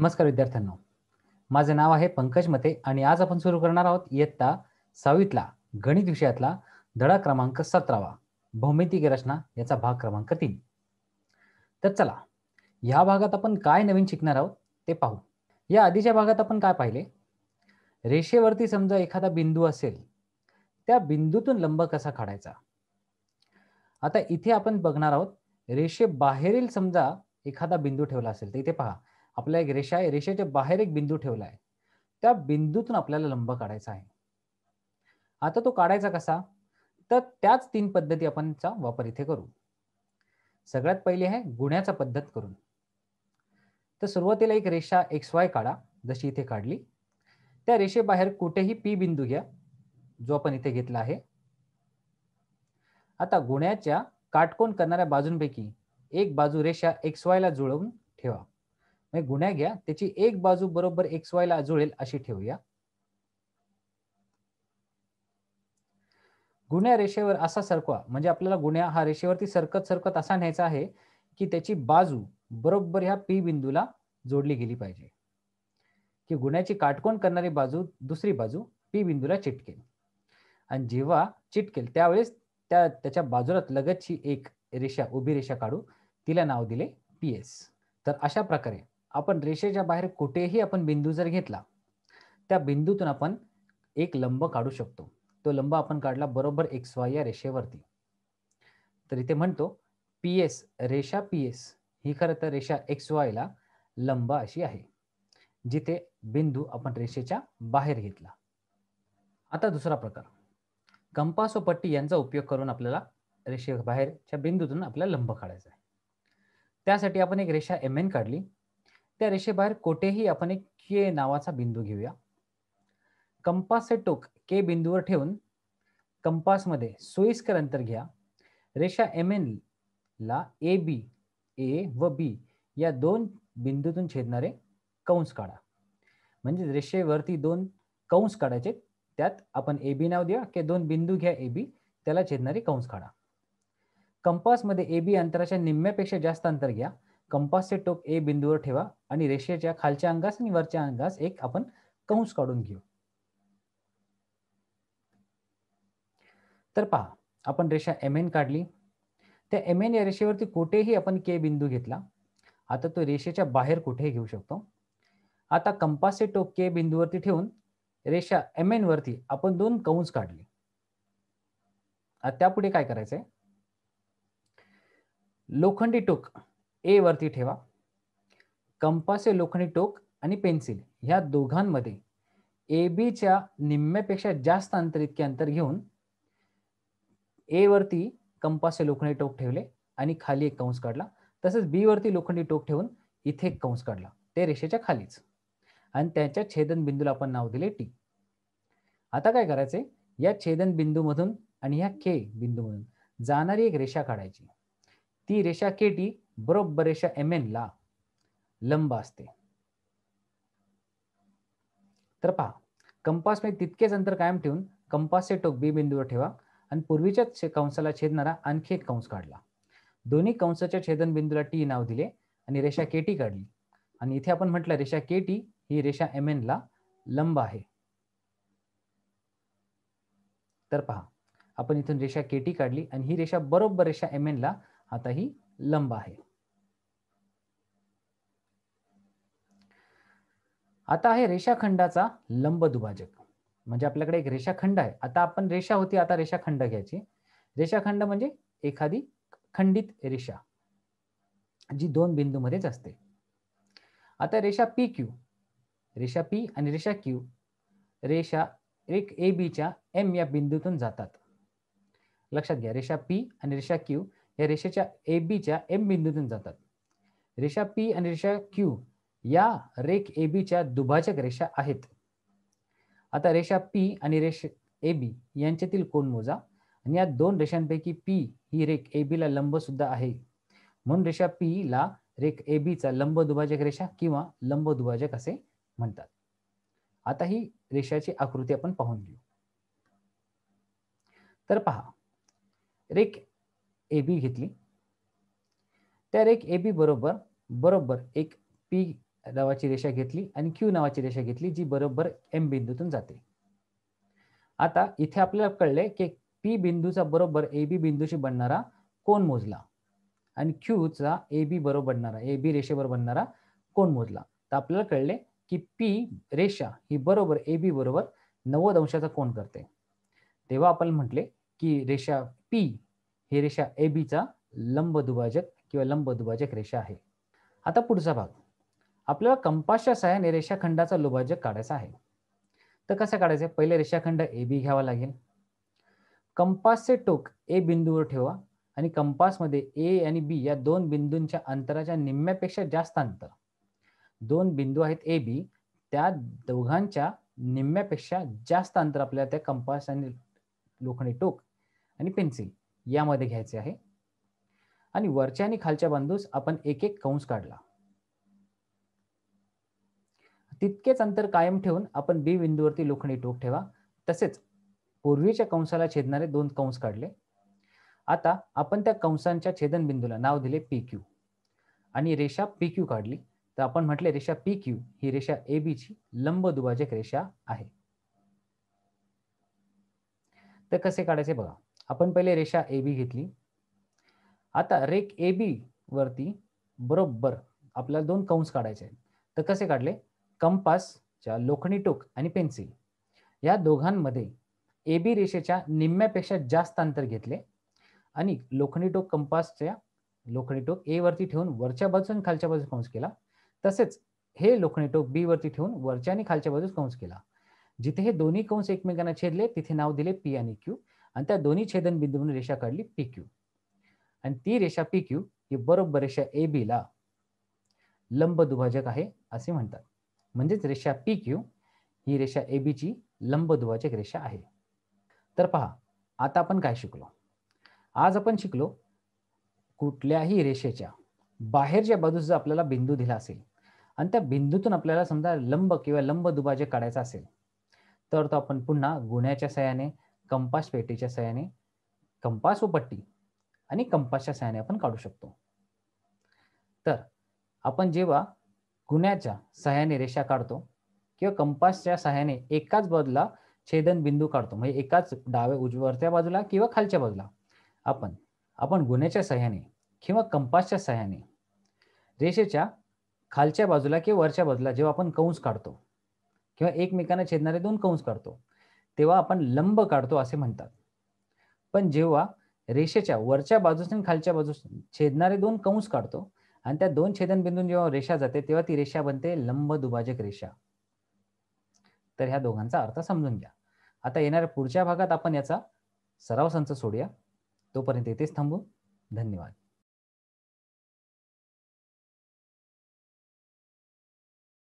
नमस्कार विद्यार्थ्यांनो माझे नाव आहे पंकज मते आणि आज आपण सुरू करणार आहोत इयत्ता सावितला गणित विषयातला धडा क्रमांक सतरावा भौमितिक रचना याचा भाग क्रमांक तीन तर चला या भागात आपण काय नवीन शिकणार आहोत ते पाहू या आधीच्या भागात आपण काय पाहिले रेषेवरती समजा एखादा बिंदू असेल त्या बिंदूतून लंब कसा काढायचा आता इथे आपण बघणार आहोत रेषे बाहेरील समजा एखादा बिंदू ठेवला असेल तर इथे पहा आपल्या एक रेषा आहे रेषेच्या बाहेर एक बिंदू ठेवला आहे त्या बिंदूतून आपल्याला लंब काढायचा आहे आता तो काढायचा कसा तर त्याच तीन पद्धती आपणचा वापर इथे करू सगळ्यात पहिली आहे गुण्याचा पद्धत करून तर सुरुवातीला एक रेषा एक्स वाय काढा जशी इथे काढली त्या रेषेबाहेर कुठेही पी बिंदू घ्या जो आपण इथे घेतला आहे आता गुण्याच्या काटकोण करणाऱ्या बाजूंपैकी एक बाजू रेषा एक्स वायला जुळवून ठेवा म्हणजे गुन्ह्या घ्या त्याची एक बाजू बरोबर एक्स वाय ला जुळेल अशी ठेवूया गुन्ह्या रेषेवर असा सरकवा म्हणजे आपल्याला गुण्या हा रेषेवरती सरकत सरकत असा न्यायचा आहे की त्याची बाजू बरोबर ह्या पी बिंदूला जोडली गेली पाहिजे की गुन्ह्याची काटकोण करणारी बाजू दुसरी बाजू पी बिंदूला चिटकेल आणि जेव्हा चिटकेल त्यावेळेस त्या त्याच्या बाजूला लगतची एक रेषा उभी रेषा काढू तिला नाव दिले पी एस तर अशा प्रकारे आपण रेषेच्या बाहेर कुठेही आपण बिंदू जर घेतला त्या बिंदूतून आपण एक लंब काढू शकतो तो लंब आपण काढला बरोबर एक्स वाय या रेषेवरती तर इथे म्हणतो पी एस रेषा पी एस ही खरं तर रेषा एक्स वायला लंब अशी आहे जिथे बिंदू आपण रेषेच्या बाहेर घेतला आता दुसरा प्रकार कंपास व पट्टी यांचा उपयोग करून आपल्याला रेषे बाहेरच्या बिंदूतून आपल्याला लंब काढायचा आहे त्यासाठी आपण एक रेषा एम एन काढली त्या रेषेबाहेर कोठेही आपण एक के नावाचा बिंदू घेऊया कंपासचे टोक के बिंदूवर ठेवून कंपासमध्ये सोयीस्कर अंतर घ्या रेषा एम एन ला ए बी ए व बी या दोन बिंदूतून छेदणारे कंस काढा म्हणजे रेषेवरती दोन कंस काढायचे त्यात आपण ए बी नाव द्या की दोन बिंदू घ्या ए बी त्याला छेदणारे कंस काढा कंपासमध्ये ए बी अंतराच्या निम्म्यापेक्षा जास्त अंतर घ्या कंपासचे टोक ए बिंदूवर ठेवा आणि रेषेच्या खालच्या अंगास आणि वरच्या अंगास एक आपण कंस काढून घेऊ तर पहा आपण रेषा एम एन काढली त्या एम एन या रेषेवरती कुठेही आपण के बिंदू घेतला आता तो रेषेच्या बाहेर कुठेही घेऊ शकतो आता कंपासचे टोक के बिंदूवरती ठेवून रेषा एम एन वरती आपण दोन कंस काढले आता पुढे काय करायचंय लोखंडी टोक ए वरती ठेवा कंपासे लोखंडी टोक आणि पेन्सिल ह्या दोघांमध्ये ए बीच्या निम्म्यापेक्षा जास्त अंतर इतके अंतर घेऊन ए वरती कंपासे लोखंडी टोक ठेवले आणि खाली एक कंस काढला तसेच बी वरती लोखंडी टोक ठेवून इथे एक कंस काढला ते रेषेच्या खालीच आणि त्याच्या छेदन बिंदूला आपण नाव दिले टी आता काय करायचे या छेदन बिंदूमधून आणि ह्या के बिंदूमधून जाणारी एक रेषा काढायची ती रेषा के टी रेषा एम एन ला लंब असते तर पहा मध्ये तितकेच अंतर कायम ठेवून कंपासचे टोक बी बिंदूवर ठेवा आणि पूर्वीच्याच कंसाला छेदणारा आणखी एक कंस काढला दोन्ही कंसाच्या छेदन बिंदूला टी नाव दिले आणि रेषा केटी काढली आणि इथे आपण म्हटलं रेषा के टी ही रेषा एम एन ला लंब आहे तर पहा आपण इथून रेषा केटी काढली आणि ही रेषा बरोबर रेषा एम एन ला आता ही लंब आहे आता आहे रेषाखंडाचा लंब दुभाजक म्हणजे आपल्याकडे एक रेषाखंड आहे आता आपण रेषा होती आता रेषाखंड घ्यायची रेषाखंड म्हणजे एखादी खंडित रेषा जी दोन बिंदूमध्येच असते आता रेषा पी क्यू रेषा पी आणि रेषा क्यू रेषा एक ए बीच्या एम या बिंदूतून जातात लक्षात घ्या रेषा पी आणि रेषा क्यू या रेषेच्या ए बीच्या एम बिंदूतून जातात रेषा पी आणि रेषा क्यू या रेख ए बीच्या दुभाजक रेषा आहेत आता रेषा पी आणि रेष ए बी यांच्यातील कोण मोजा आणि या दोन रेषांपैकी पी ही रेख ए ला लंब सुद्धा आहे म्हणून रेषा पी ला रेख ए चा लंब दुभाजक रेषा किंवा लंब दुभाजक असे म्हणतात आता ही रेषाची आकृती आपण पाहून घेऊ तर पहा रेख ए बी घेतली त्या रेख ए बी बरोबर बरोबर एक पी नावाची रेषा घेतली आणि क्यू नावाची रेषा घेतली जी बरोबर एम बिंदूतून जाते आता इथे आपल्याला कळले की पी बिंदूचा बरोबर ए बी बिंदूशी बनणारा कोण मोजला आणि क्यूचा ए बी बरोबर बनणारा ए बी रेषेवर बनणारा कोण मोजला तर आपल्याला कळले की पी रेषा ही बरोबर ए बी बरोबर नव्वद अंशाचा कोण करते तेव्हा आपण म्हटले की रेषा पी ही रेषा ए बीचा लंब दुभाजक किंवा लंब दुभाजक रेषा आहे आता पुढचा भाग आपल्याला कंपासच्या सहाय्याने रेषाखंडाचा लोभाजक काढायचा आहे तर कसं काढायचं आहे पहिले रेषाखंड ए बी घ्यावा लागेल कंपासचे टोक ए बिंदूवर ठेवा आणि कंपासमध्ये ए आणि बी या दोन बिंदूंच्या अंतराच्या निम्म्यापेक्षा जास्त अंतर दोन बिंदू आहेत ए बी त्या दोघांच्या निम्म्यापेक्षा जास्त अंतर आपल्याला त्या कंपास आणि लोखणी टोक आणि पेन्सिल यामध्ये घ्यायचे आहे आणि वरच्या आणि खालच्या बांधूस आपण एक एक कंस काढला तितकेच अंतर कायम ठेवून आपण बी बिंदूवरती लोखंडी टोक ठेवा तसेच पूर्वीच्या कंसाला छेदणारे दोन कंस काढले आता आपण त्या कंसांच्या छेदन बिंदूला नाव दिले पी क्यू आणि रेषा पी क्यू काढली तर आपण म्हटले रेषा पी क्यू ही रेषा ए ची लंब दुभाजक रेषा आहे तर कसे काढायचे बघा आपण पहिले रेषा ए बी घेतली आता रेख ए बी वरती बरोबर आपल्याला दोन कंस काढायचे आहेत तर कसे काढले कंपासच्या लोखणी टोक आणि पेन्सिल या दोघांमध्ये ए बी रेषेच्या निम्म्यापेक्षा जास्त अंतर घेतले आणि लोखणी टोक कंपासच्या लोखणी टोक ए वरती ठेवून वरच्या बाजून खालच्या बाजूस कंस केला तसेच हे लोखणी टोक बी वरती ठेवून वरच्या आणि खालच्या बाजूस कंस केला जिथे हे दोन्ही कंस एकमेकांना छेदले तिथे नाव दिले पी आणि क्यू आणि त्या दोन्ही छेदन म्हणून रेषा काढली पी क्यू आणि ती रेषा पी क्यू ही बरोबर रेषा ए बी ला लंब दुभाजक आहे असे म्हणतात म्हणजेच रेषा पी क्यू ही रेषा ए बीची लंबद्वाचक रेषा आहे तर पहा आता आपण काय शिकलो आज आपण शिकलो कुठल्याही रेषेच्या बाहेरच्या बाजूस जर आपल्याला बिंदू दिला असेल आणि त्या बिंदूतून आपल्याला समजा लंब किंवा लंब जे काढायचा असेल तर तो आपण पुन्हा गुण्याच्या सहाय्याने कंपास पेटीच्या सहाय्याने कंपास व पट्टी आणि कंपासच्या सहाय्याने आपण काढू शकतो तर आपण जेव्हा गुन्ह्याच्या सहाय्याने रेषा काढतो किंवा कंपासच्या सहाय्याने एकाच बदला छेदन बिंदू काढतो म्हणजे एकाच डाव्या उजवरच्या बाजूला किंवा खालच्या बाजूला आपण आपण गुन्ह्याच्या सहाय्याने किंवा कंपासच्या सहाय्याने रेषेच्या खालच्या बाजूला किंवा वरच्या बाजूला जेव्हा आपण कंस काढतो किंवा एकमेकांना छेदणारे दोन कंस काढतो तेव्हा आपण लंब काढतो असे म्हणतात पण जेव्हा रेषेच्या वरच्या बाजूस आणि खालच्या बाजूस छेदणारे दोन कंस काढतो आणि त्या दोन छेदनबिंदून जेव्हा रेषा जाते तेव्हा ती रेषा बनते लंब दुभाजक रेषा तर ह्या दोघांचा अर्थ समजून घ्या आता येणाऱ्या पुढच्या भागात आपण याचा सराव संच सोडूया तोपर्यंत इथेच थांबू धन्यवाद